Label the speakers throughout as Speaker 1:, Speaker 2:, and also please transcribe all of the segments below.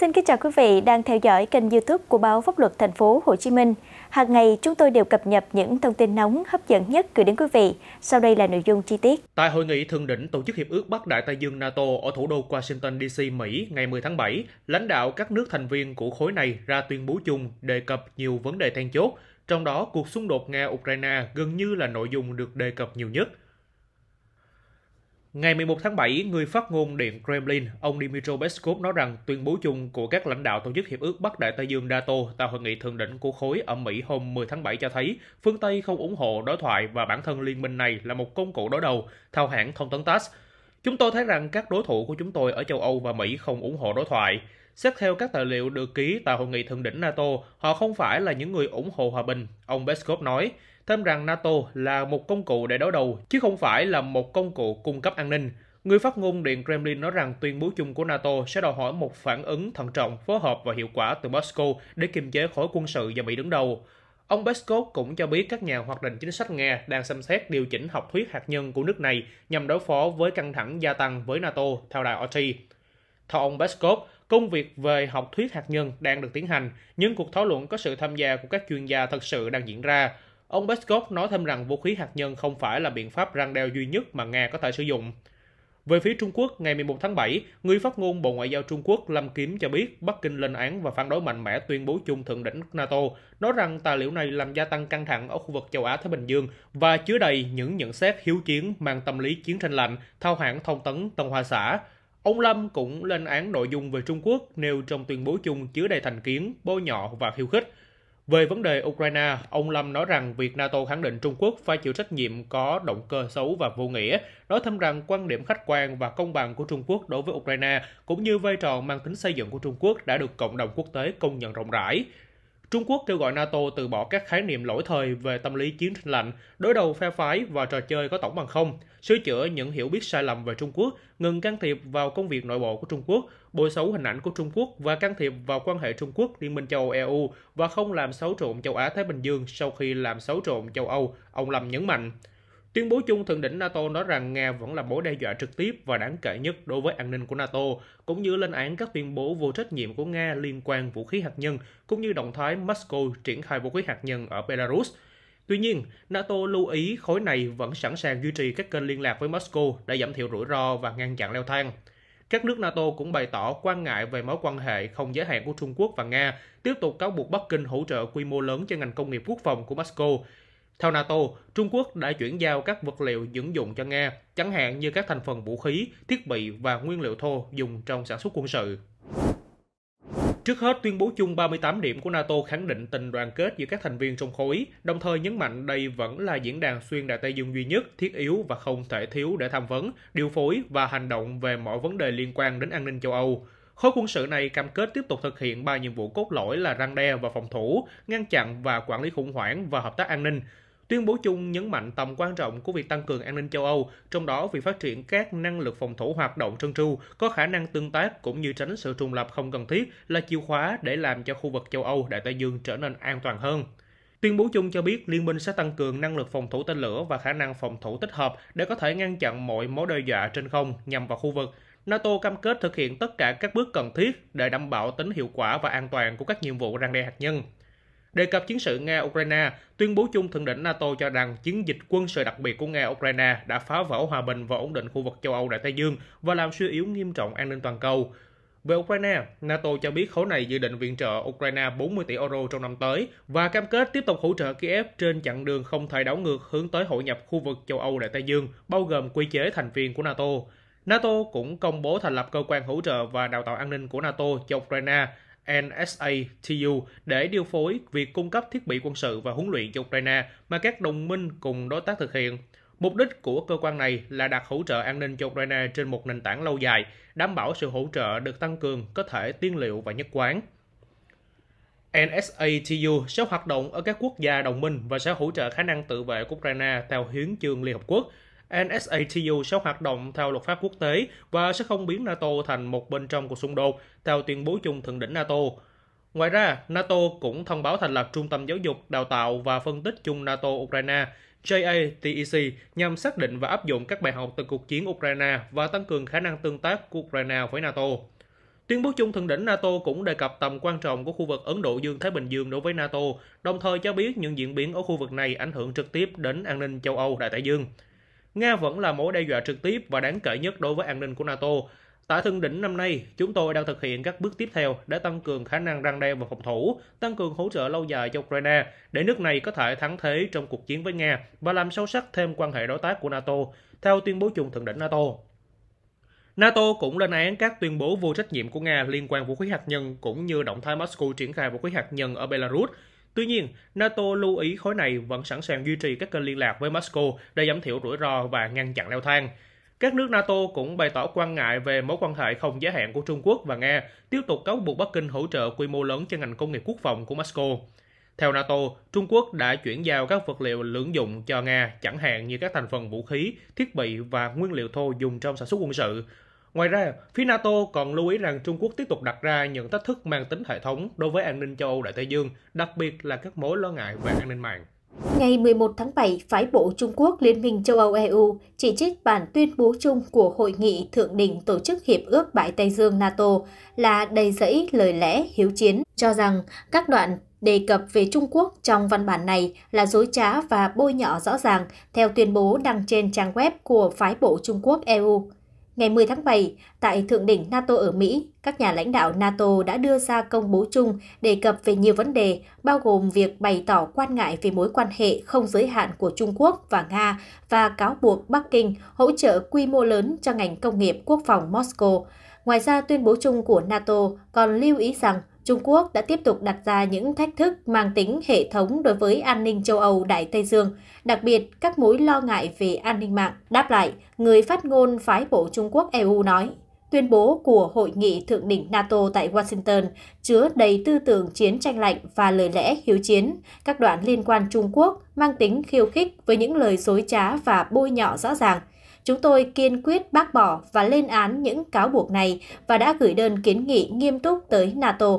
Speaker 1: Xin kính chào quý vị đang theo dõi kênh YouTube của báo Pháp luật Thành phố Hồ Chí Minh. Hàng ngày chúng tôi đều cập nhật những thông tin nóng hấp dẫn nhất gửi đến quý vị. Sau đây là nội dung chi tiết.
Speaker 2: Tại hội nghị thượng đỉnh tổ chức hiệp ước Bắc Đại Tây Dương NATO ở thủ đô Washington DC, Mỹ ngày 10 tháng 7, lãnh đạo các nước thành viên của khối này ra tuyên bố chung đề cập nhiều vấn đề then chốt, trong đó cuộc xung đột Nga Ukraine gần như là nội dung được đề cập nhiều nhất. Ngày 11 tháng 7, người phát ngôn Điện Kremlin, ông Dmitry Peskov nói rằng tuyên bố chung của các lãnh đạo Tổ chức Hiệp ước Bắc Đại Tây Dương NATO tại hội nghị thượng đỉnh của khối ở Mỹ hôm 10 tháng 7 cho thấy phương Tây không ủng hộ đối thoại và bản thân liên minh này là một công cụ đối đầu, theo hãng thông tấn TASS. Chúng tôi thấy rằng các đối thủ của chúng tôi ở châu Âu và Mỹ không ủng hộ đối thoại. Xét theo các tài liệu được ký tại hội nghị thượng đỉnh NATO, họ không phải là những người ủng hộ hòa bình, ông Peskov nói, thêm rằng NATO là một công cụ để đối đầu chứ không phải là một công cụ cung cấp an ninh. Người phát ngôn Điện Kremlin nói rằng tuyên bố chung của NATO sẽ đòi hỏi một phản ứng thận trọng, phối hợp và hiệu quả từ Moscow để kiềm chế khối quân sự và Mỹ đứng đầu. Ông Peskov cũng cho biết các nhà hoạch định chính sách Nga đang xem xét điều chỉnh học thuyết hạt nhân của nước này nhằm đối phó với căng thẳng gia tăng với NATO, theo đài RT. Theo ông Peskov, Công việc về học thuyết hạt nhân đang được tiến hành, nhưng cuộc thảo luận có sự tham gia của các chuyên gia thật sự đang diễn ra. Ông Peskov nói thêm rằng vũ khí hạt nhân không phải là biện pháp răng đeo duy nhất mà Nga có thể sử dụng. Về phía Trung Quốc, ngày 11 tháng 7, người phát ngôn Bộ Ngoại giao Trung Quốc Lâm Kiếm cho biết Bắc Kinh lên án và phản đối mạnh mẽ tuyên bố chung thượng đỉnh NATO, nói rằng tài liệu này làm gia tăng căng thẳng ở khu vực châu Á-Thái Bình Dương và chứa đầy những nhận xét hiếu chiến mang tâm lý chiến tranh lạnh, thao hãng thông tấn Tân Hoa Xã. Ông Lâm cũng lên án nội dung về Trung Quốc nêu trong tuyên bố chung chứa đầy thành kiến, bôi nhọ và khiêu khích. Về vấn đề Ukraine, ông Lâm nói rằng việc NATO khẳng định Trung Quốc phải chịu trách nhiệm có động cơ xấu và vô nghĩa, nói thêm rằng quan điểm khách quan và công bằng của Trung Quốc đối với Ukraine cũng như vai trò mang tính xây dựng của Trung Quốc đã được cộng đồng quốc tế công nhận rộng rãi. Trung Quốc kêu gọi NATO từ bỏ các khái niệm lỗi thời về tâm lý chiến tranh lạnh, đối đầu phe phái và trò chơi có tổng bằng không, sửa chữa những hiểu biết sai lầm về Trung Quốc, ngừng can thiệp vào công việc nội bộ của Trung Quốc, bôi xấu hình ảnh của Trung Quốc và can thiệp vào quan hệ Trung Quốc Liên minh châu Âu EU và không làm xấu trộn châu Á Thái Bình Dương sau khi làm xấu trộn châu Âu, ông Lâm nhấn mạnh. Tuyên bố chung thượng đỉnh NATO nói rằng Nga vẫn là mối đe dọa trực tiếp và đáng kể nhất đối với an ninh của NATO, cũng như lên án các tuyên bố vô trách nhiệm của Nga liên quan vũ khí hạt nhân, cũng như động thái Moscow triển khai vũ khí hạt nhân ở Belarus. Tuy nhiên, NATO lưu ý khối này vẫn sẵn sàng duy trì các kênh liên lạc với Moscow để giảm thiểu rủi ro và ngăn chặn leo thang. Các nước NATO cũng bày tỏ quan ngại về mối quan hệ không giới hạn của Trung Quốc và Nga, tiếp tục cáo buộc Bắc Kinh hỗ trợ quy mô lớn cho ngành công nghiệp quốc phòng của Moscow. Theo NATO, Trung Quốc đã chuyển giao các vật liệu dưỡng dụng cho Nga, chẳng hạn như các thành phần vũ khí, thiết bị và nguyên liệu thô dùng trong sản xuất quân sự. Trước hết, tuyên bố chung 38 điểm của NATO khẳng định tình đoàn kết giữa các thành viên trong khối, đồng thời nhấn mạnh đây vẫn là diễn đàn xuyên đại Tây Dương duy nhất, thiết yếu và không thể thiếu để tham vấn, điều phối và hành động về mọi vấn đề liên quan đến an ninh châu Âu. Khối quân sự này cam kết tiếp tục thực hiện ba nhiệm vụ cốt lõi là răng đe và phòng thủ, ngăn chặn và quản lý khủng hoảng và hợp tác an ninh. Tuyên bố chung nhấn mạnh tầm quan trọng của việc tăng cường an ninh châu Âu, trong đó việc phát triển các năng lực phòng thủ hoạt động trơn tru, có khả năng tương tác cũng như tránh sự trùng lập không cần thiết là chìa khóa để làm cho khu vực châu Âu Đại Tây Dương trở nên an toàn hơn. Tuyên bố chung cho biết liên minh sẽ tăng cường năng lực phòng thủ tên lửa và khả năng phòng thủ tích hợp để có thể ngăn chặn mọi mối đe dọa trên không nhằm vào khu vực. NATO cam kết thực hiện tất cả các bước cần thiết để đảm bảo tính hiệu quả và an toàn của các nhiệm vụ răng đe hạt nhân. Đề cập chiến sự Nga-Ukraine, tuyên bố chung thượng đỉnh NATO cho rằng chiến dịch quân sự đặc biệt của Nga-Ukraine đã phá vỡ hòa bình và ổn định khu vực châu Âu Đại Tây Dương và làm suy yếu nghiêm trọng an ninh toàn cầu. Về Ukraine, NATO cho biết khối này dự định viện trợ Ukraine 40 tỷ euro trong năm tới và cam kết tiếp tục hỗ trợ Kiev trên chặng đường không thể đảo ngược hướng tới hội nhập khu vực châu Âu Đại Tây Dương, bao gồm quy chế thành viên của NATO. NATO cũng công bố thành lập cơ quan hỗ trợ và đào tạo an ninh của NATO cho Ukraine NSATU để điều phối việc cung cấp thiết bị quân sự và huấn luyện cho Ukraine mà các đồng minh cùng đối tác thực hiện. Mục đích của cơ quan này là đặt hỗ trợ an ninh cho Ukraine trên một nền tảng lâu dài, đảm bảo sự hỗ trợ được tăng cường, có thể tiên liệu và nhất quán. NSATU sẽ hoạt động ở các quốc gia đồng minh và sẽ hỗ trợ khả năng tự vệ của Ukraine theo hiến chương Liên Hợp Quốc – NSATU sẽ hoạt động theo luật pháp quốc tế và sẽ không biến NATO thành một bên trong cuộc xung đột, theo tuyên bố chung thượng đỉnh NATO. Ngoài ra, NATO cũng thông báo thành lập Trung tâm Giáo dục, Đào tạo và Phân tích chung NATO-Ukraine JATEC nhằm xác định và áp dụng các bài học từ cuộc chiến Ukraine và tăng cường khả năng tương tác của Ukraine với NATO. Tuyên bố chung thượng đỉnh NATO cũng đề cập tầm quan trọng của khu vực Ấn Độ Dương-Thái Bình Dương đối với NATO, đồng thời cho biết những diễn biến ở khu vực này ảnh hưởng trực tiếp đến an ninh châu Âu Đại Tây Dương. Nga vẫn là mối đe dọa trực tiếp và đáng kể nhất đối với an ninh của NATO. Tại thượng đỉnh năm nay, chúng tôi đang thực hiện các bước tiếp theo để tăng cường khả năng răng đe và phòng thủ, tăng cường hỗ trợ lâu dài cho Ukraine để nước này có thể thắng thế trong cuộc chiến với Nga và làm sâu sắc thêm quan hệ đối tác của NATO, theo tuyên bố chung thượng đỉnh NATO. NATO cũng lên án các tuyên bố vô trách nhiệm của Nga liên quan vũ khí hạt nhân cũng như động thái Moscow triển khai vũ khí hạt nhân ở Belarus, Tuy nhiên, NATO lưu ý khối này vẫn sẵn sàng duy trì các kênh liên lạc với Moscow để giảm thiểu rủi ro và ngăn chặn leo thang. Các nước NATO cũng bày tỏ quan ngại về mối quan hệ không giới hạn của Trung Quốc và Nga, tiếp tục cáo buộc Bắc Kinh hỗ trợ quy mô lớn cho ngành công nghiệp quốc phòng của Moscow. Theo NATO, Trung Quốc đã chuyển giao các vật liệu lưỡng dụng cho Nga, chẳng hạn như các thành phần vũ khí, thiết bị và nguyên liệu thô dùng trong sản xuất quân sự. Ngoài ra, phía NATO còn lưu ý rằng Trung Quốc tiếp tục đặt ra những thách thức mang tính hệ thống đối với an ninh châu Âu Đại Tây Dương, đặc biệt là các mối lo ngại về an ninh mạng.
Speaker 1: Ngày 11 tháng 7, phái bộ Trung Quốc Liên minh châu Âu EU chỉ trích bản tuyên bố chung của hội nghị thượng đỉnh tổ chức hiệp ước Bãi Tây Dương NATO là đầy dẫy lời lẽ hiếu chiến, cho rằng các đoạn đề cập về Trung Quốc trong văn bản này là dối trá và bôi nhọ rõ ràng theo tuyên bố đăng trên trang web của phái bộ Trung Quốc EU. Ngày 10 tháng 7, tại Thượng đỉnh NATO ở Mỹ, các nhà lãnh đạo NATO đã đưa ra công bố chung đề cập về nhiều vấn đề, bao gồm việc bày tỏ quan ngại về mối quan hệ không giới hạn của Trung Quốc và Nga và cáo buộc Bắc Kinh hỗ trợ quy mô lớn cho ngành công nghiệp quốc phòng Moscow. Ngoài ra, tuyên bố chung của NATO còn lưu ý rằng Trung Quốc đã tiếp tục đặt ra những thách thức mang tính hệ thống đối với an ninh châu Âu Đại Tây Dương, đặc biệt các mối lo ngại về an ninh mạng. Đáp lại, người phát ngôn phái bộ Trung Quốc EU nói, tuyên bố của Hội nghị Thượng đỉnh NATO tại Washington chứa đầy tư tưởng chiến tranh lạnh và lời lẽ hiếu chiến. Các đoạn liên quan Trung Quốc mang tính khiêu khích với những lời dối trá và bôi nhọ rõ ràng. Chúng tôi kiên quyết bác bỏ và lên án những cáo buộc này và đã gửi đơn kiến nghị nghiêm túc tới NATO.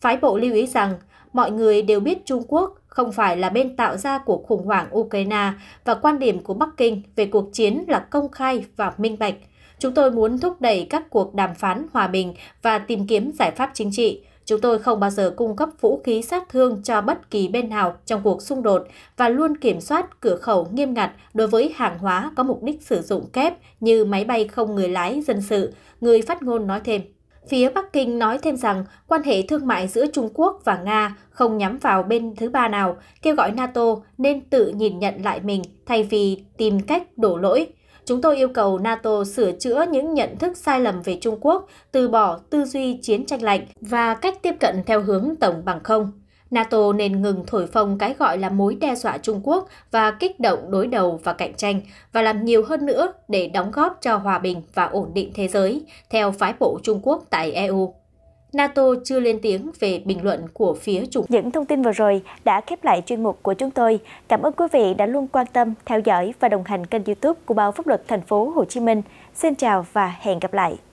Speaker 1: Phái bộ lưu ý rằng, mọi người đều biết Trung Quốc không phải là bên tạo ra cuộc khủng hoảng Ukraine và quan điểm của Bắc Kinh về cuộc chiến là công khai và minh bạch. Chúng tôi muốn thúc đẩy các cuộc đàm phán hòa bình và tìm kiếm giải pháp chính trị. Chúng tôi không bao giờ cung cấp vũ khí sát thương cho bất kỳ bên nào trong cuộc xung đột và luôn kiểm soát cửa khẩu nghiêm ngặt đối với hàng hóa có mục đích sử dụng kép như máy bay không người lái dân sự, người phát ngôn nói thêm. Phía Bắc Kinh nói thêm rằng quan hệ thương mại giữa Trung Quốc và Nga không nhắm vào bên thứ ba nào, kêu gọi NATO nên tự nhìn nhận lại mình thay vì tìm cách đổ lỗi. Chúng tôi yêu cầu NATO sửa chữa những nhận thức sai lầm về Trung Quốc, từ bỏ tư duy chiến tranh lạnh và cách tiếp cận theo hướng tổng bằng không. NATO nên ngừng thổi phồng cái gọi là mối đe dọa Trung Quốc và kích động đối đầu và cạnh tranh và làm nhiều hơn nữa để đóng góp cho hòa bình và ổn định thế giới, theo phái bộ Trung Quốc tại EU. NATO chưa lên tiếng về bình luận của phía Trung. Quốc. Những thông tin vừa rồi đã khép lại chuyên mục của chúng tôi. Cảm ơn quý vị đã luôn quan tâm, theo dõi và đồng hành kênh YouTube của báo Pháp luật Thành phố Hồ Chí Minh. Xin chào và hẹn gặp lại.